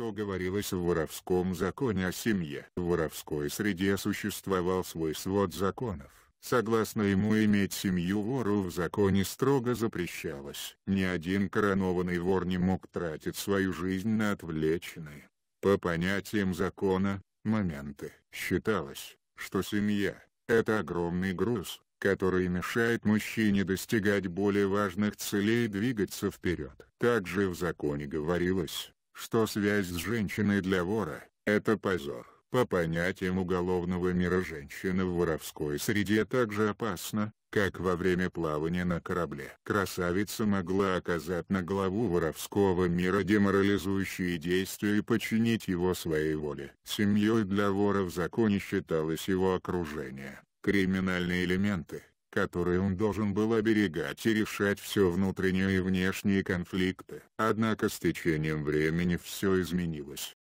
что говорилось в воровском законе о семье. В воровской среде существовал свой свод законов. Согласно ему иметь семью вору в законе строго запрещалось. Ни один коронованный вор не мог тратить свою жизнь на отвлеченные, по понятиям закона, моменты. Считалось, что семья – это огромный груз, который мешает мужчине достигать более важных целей и двигаться вперед. Также в законе говорилось, что связь с женщиной для вора – это позор. По понятиям уголовного мира женщина в воровской среде также опасна, как во время плавания на корабле. Красавица могла оказать на главу воровского мира деморализующие действия и подчинить его своей воле. Семьей для вора в законе считалось его окружение, криминальные элементы, которые он должен был оберегать и решать все внутренние и внешние конфликты. Однако с течением времени все изменилось.